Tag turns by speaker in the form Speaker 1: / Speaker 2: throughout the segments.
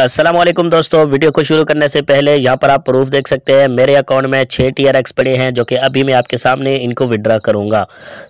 Speaker 1: असलम दोस्तों वीडियो को शुरू करने से पहले यहाँ पर आप प्रूफ देख सकते हैं मेरे अकाउंट में छः टी आर एक्स पड़े हैं जो कि अभी मैं आपके सामने इनको विड्रा करूँगा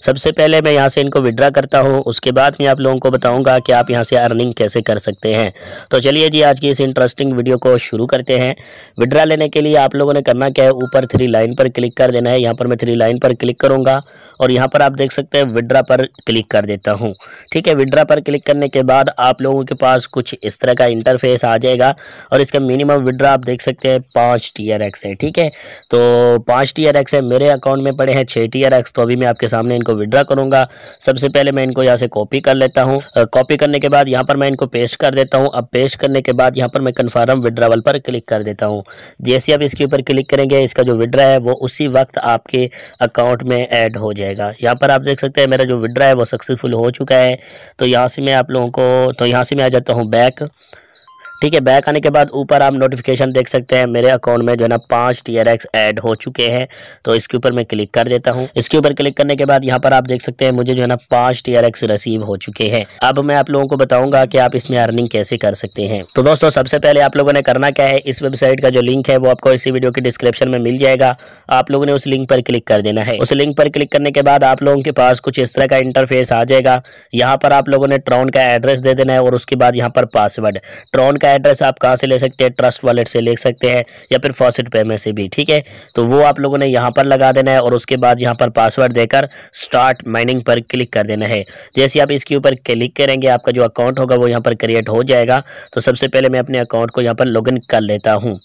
Speaker 1: सबसे पहले मैं यहाँ से इनको विड्रा करता हूँ उसके बाद मैं आप लोगों को बताऊँगा कि आप यहाँ से अर्निंग कैसे कर सकते हैं तो चलिए जी आज की इस इंटरेस्टिंग वीडियो को शुरू करते हैं विड्रा लेने के लिए आप लोगों ने करना क्या है ऊपर थ्री लाइन पर क्लिक कर देना है यहाँ पर मैं थ्री लाइन पर क्लिक करूँगा और यहाँ पर आप देख सकते हैं विड्रा पर क्लिक कर देता हूँ ठीक है विड्रा पर क्लिक करने के बाद आप लोगों के पास कुछ इस तरह का इंटरफेस आ जाएगा और इसका मिनिमम विड्रा आप देख सकते हैं पाँच टी आर एक्स है ठीक है तो पाँच टी आर एक्स है मेरे अकाउंट में पड़े हैं छः टी आर एक्स तो अभी मैं आपके सामने इनको विड्रा करूँगा सबसे पहले मैं इनको यहाँ से कॉपी कर लेता हूँ कॉपी करने के बाद यहाँ पर मैं इनको पेस्ट कर देता हूँ अब पेस्ट करने के बाद यहाँ पर मैं कन्फर्म विड्रावल पर क्लिक कर देता हूँ जैसे आप इसके ऊपर क्लिक करेंगे इसका जो विड्रा है वो उसी वक्त आपके अकाउंट में ऐड हो जाएगा यहाँ पर आप देख सकते हैं मेरा जो विड्रा है वो सक्सेसफुल हो चुका है तो यहाँ से मैं आप लोगों को तो यहाँ से मैं आ जाता हूँ बैक ठीक है बैक आने के बाद ऊपर आप नोटिफिकेशन देख सकते हैं मेरे अकाउंट में जो है ना पाँच टी ऐड हो चुके हैं तो इसके ऊपर मैं क्लिक कर देता हूँ इसके ऊपर क्लिक करने के बाद यहाँ पर आप देख सकते हैं मुझे जो है ना पाँच टी रिसीव हो चुके हैं अब मैं आप लोगों को बताऊंगा कि आप इसमें अर्निंग कैसे कर सकते हैं तो दोस्तों सबसे पहले आप लोगों ने करना क्या है इस वेबसाइट का जो लिंक है वो आपको इसी वीडियो के डिस्क्रिप्शन में मिल जाएगा आप लोगों ने उस लिंक पर क्लिक कर देना है उस लिंक पर क्लिक करने के बाद आप लोगों के पास कुछ इस तरह का इंटरफेस आ जाएगा यहाँ पर आप लोगों ने ट्रॉन का एड्रेस दे देना है और उसके बाद यहाँ पर पासवर्ड ट्रॉन का इसका एड्रेस आप कहाँ से ले सकते हैं ट्रस्ट वॉलेट से ले सकते हैं या फिर फॉसिट पेमेंट से भी ठीक है तो वो आप लोगों ने यहाँ पर लगा देना है और उसके बाद यहाँ पर पासवर्ड देकर स्टार्ट माइनिंग पर क्लिक कर देना है जैसे आप इसके ऊपर क्लिक करेंगे आपका जो अकाउंट होगा वो यहाँ पर क्रिएट हो जाएगा तो सबसे पहले मैं अपने अकाउंट को यहाँ पर लॉग कर लेता हूँ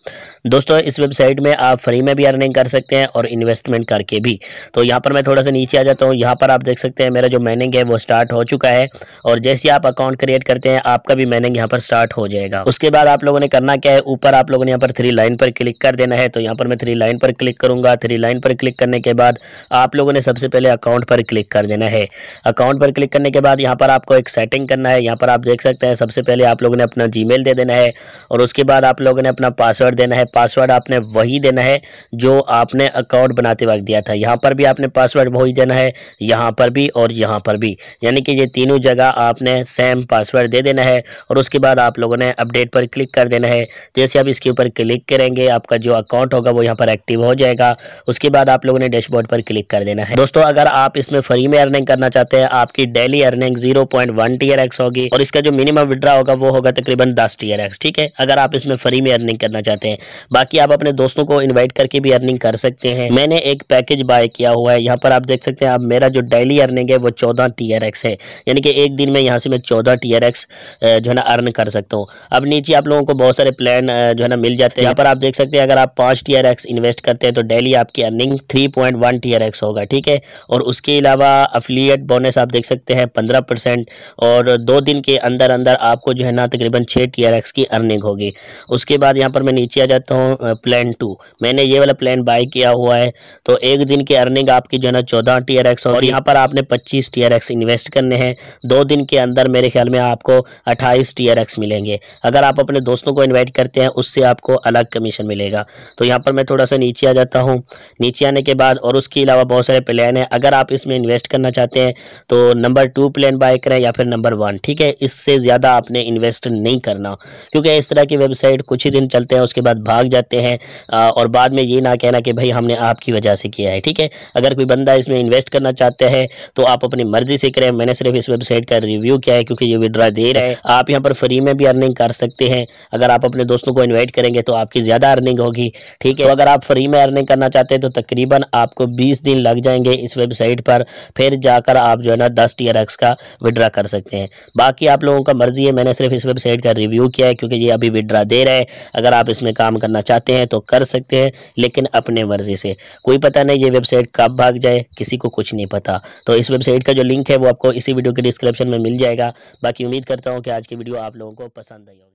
Speaker 1: दोस्तों इस वेबसाइट में आप फ्री में भी अर्निंग कर सकते हैं और इन्वेस्टमेंट करके भी तो यहाँ पर मैं थोड़ा सा नीचे आ जाता हूँ यहाँ पर आप देख सकते हैं मेरा जो माइनिंग है वो स्टार्ट हो चुका है और जैसे आप अकाउंट क्रिएट करते हैं आपका भी माइनिंग यहाँ पर स्टार्ट हो जाएगा उसके बाद आप लोगों ने करना क्या है ऊपर आप लोगों ने यहाँ पर थ्री लाइन पर क्लिक कर देना है तो यहाँ पर मैं थ्री लाइन पर क्लिक करूँगा थ्री लाइन पर क्लिक करने के बाद आप लोगों ने सबसे पहले अकाउंट पर क्लिक कर देना है अकाउंट पर क्लिक करने के बाद यहाँ पर आपको एक सेटिंग करना है यहाँ पर आप देख सकते हैं सबसे पहले आप लोगों ने अपना जी दे देना है और उसके बाद आप लोगों ने अपना पासवर्ड देना है पासवर्ड आपने वही देना है जो आपने अकाउंट बनाते वक्त दिया था यहाँ पर भी आपने पासवर्ड वही देना है यहाँ पर भी और यहाँ पर भी यानी कि ये तीनों जगह आपने सेम पासवर्ड दे देना है और उसके बाद आप लोगों ने अपडेट अपडेट पर क्लिक कर देना है जैसे आप इसके ऊपर क्लिक करेंगे आपका जो अकाउंट होगा वो यहाँ पर एक्टिव हो जाएगा उसके बाद आप लोगों ने डैशबोर्ड पर क्लिक कर देना है दोस्तों अगर आप इसमें फ्री में अर्निंग करना चाहते हैं आपकी daily earning zero point one T R X होगी और इसका जो मिनिमम विड्रा होगा वो होगा तकरीबन दस टीयर एक्स ठीक है अगर आप इसमें फ्री में अर्निंग करना चाहते हैं बाकी आप अपने दोस्तों को इन्वाइट करके भी अर्निंग कर सकते हैं मैंने एक पैकेज बाय किया हुआ है यहाँ पर आप देख सकते हैं आप मेरा जो डेली अर्निंग है वो चौदह टीयर एक्स है यानी कि एक दिन में यहाँ से मैं चौदह टीयर एक्स जो है ना अर्न कर सकता हूँ अपनी नीचे आप लोगों को बहुत सारे प्लान जो है ना मिल जाते हैं यहाँ पर आप देख सकते हैं अगर आप पांच टी आर एक्स इन्वेस्ट करते हैं तो डेली आपकी earning three point one T R X होगा ठीक है और उसके अलावा अफिलियट बोनस आप देख सकते हैं पंद्रह परसेंट और दो दिन के अंदर अंदर आपको जो है ना तकरीबन छः टी आर एक्स की अर्निंग होगी उसके बाद यहाँ पर मैं नीचे आ जाता हूँ प्लान टू मैंने ये वाला प्लान बाई किया हुआ है तो एक दिन की अर्निंग आपकी जो है ना चौदह टी आर एक्स और यहाँ पर आपने पच्चीस टी आर एक्स इन्वेस्ट करने हैं दो दिन के अंदर मेरे ख्याल में आपको अट्ठाईस टी आर एक्स मिलेंगे अगर आप अपने दोस्तों को इन्वाइट करते हैं उससे आपको अलग कमीशन मिलेगा तो यहाँ पर मैं थोड़ा सा नीचे आ जाता हूँ नीचे आने के बाद और उसके अलावा बहुत सारे प्लान हैं अगर आप इसमें इन्वेस्ट करना चाहते हैं तो नंबर टू प्लान बाय करें या फिर नंबर वन ठीक है इससे ज़्यादा आपने इन्वेस्ट नहीं करना क्योंकि इस तरह की वेबसाइट कुछ ही दिन चलते हैं उसके बाद भाग जाते हैं और बाद में ये ना कहना कि भाई हमने आपकी वजह से किया है ठीक है अगर कोई बंदा इसमें इन्वेस्ट करना चाहता है तो आप अपनी मर्ज़ी से करें मैंने सिर्फ इस वेबसाइट का रिव्यू किया है क्योंकि ये विड्रा दे रहे हैं आप यहाँ पर फ्री में भी अर्निंग कर सकते सकते हैं अगर आप अपने दोस्तों को इन्वाइट करेंगे तो आपकी ज़्यादा अर्निंग होगी ठीक है तो अगर आप फ्री में अर्निंग करना चाहते हैं तो तकरीबन आपको बीस दिन लग जाएंगे इस वेबसाइट पर फिर जाकर आप जो है ना दस टी का विड्रा कर सकते हैं बाकी आप लोगों का मर्जी है मैंने सिर्फ इस वेबसाइट का रिव्यू किया है क्योंकि ये अभी विड्रा दे रहा है अगर आप इसमें काम करना चाहते हैं तो कर सकते हैं लेकिन अपने मर्जी से कोई पता नहीं ये वेबसाइट कब भाग जाए किसी को कुछ नहीं पता तो इस वेबसाइट का जो लिंक है वो आपको इसी वीडियो के डिस्क्रिप्शन में मिल जाएगा बाकी उम्मीद करता हूँ कि आज की वीडियो आप लोगों को पसंद आई होगी